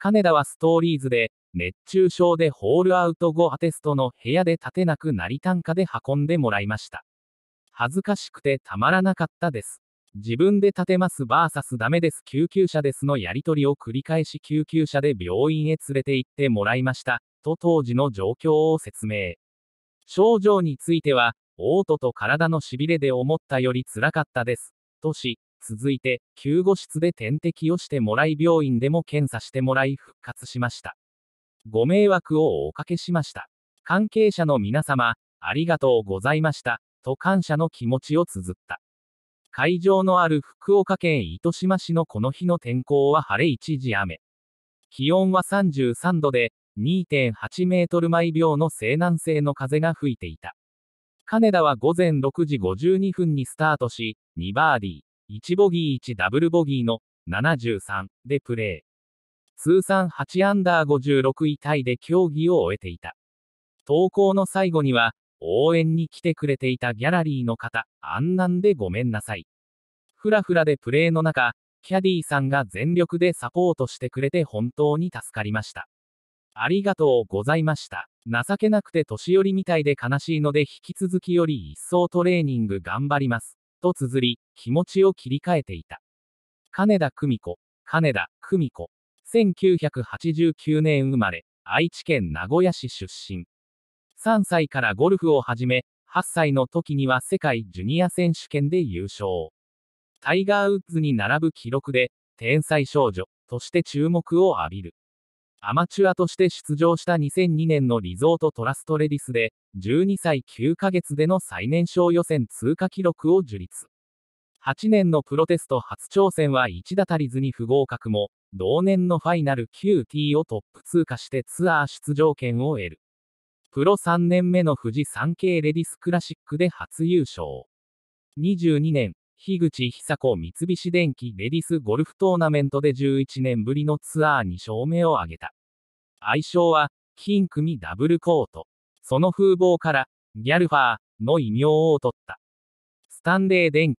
金田はストーリーズで、熱中症でホールアウト後アテストの部屋で立てなくなり単価で運んでもらいました。恥ずかしくてたまらなかったです。自分で立てます VS ダメです救急車ですのやり取りを繰り返し救急車で病院へ連れて行ってもらいました、と当時の状況を説明。症状については、嘔吐と体のしびれで思ったより辛かったです、とし、続いて、救護室で点滴をしてもらい病院でも検査してもらい復活しました。ご迷惑をおかけしました。関係者の皆様、ありがとうございました、と感謝の気持ちを綴った。会場のある福岡県糸島市のこの日の天候は晴れ一時雨。気温は33度で、2.8メートル毎秒の西南西の風が吹いていた。金田は午前6時52分にスタートし、2バーディー。1ボギー1ダブルボギーの73でプレー。通算8アンダー56位タイで競技を終えていた。投稿の最後には、応援に来てくれていたギャラリーの方、あんなんでごめんなさい。ふらふらでプレーの中、キャディーさんが全力でサポートしてくれて本当に助かりました。ありがとうございました。情けなくて年寄りみたいで悲しいので引き続きより一層トレーニング頑張ります。と綴り、気持ちを切り替えていた。金田久美子、金田久美子、1989年生まれ、愛知県名古屋市出身。3歳からゴルフを始め、8歳の時には世界ジュニア選手権で優勝。タイガー・ウッズに並ぶ記録で、天才少女として注目を浴びる。アマチュアとして出場した2002年のリゾートトラストレディスで、12歳9ヶ月での最年少予選通過記録を樹立。8年のプロテスト初挑戦は1打足りずに不合格も、同年のファイナル QT をトップ通過してツアー出場権を得る。プロ3年目の富士3系レディスクラシックで初優勝。22年、樋口久子三菱電機レディスゴルフトーナメントで11年ぶりのツアーに勝目を挙げた。愛称は、金組ダブルコート。その風貌から、ギャルファーの異名を取った。スタンレー電気。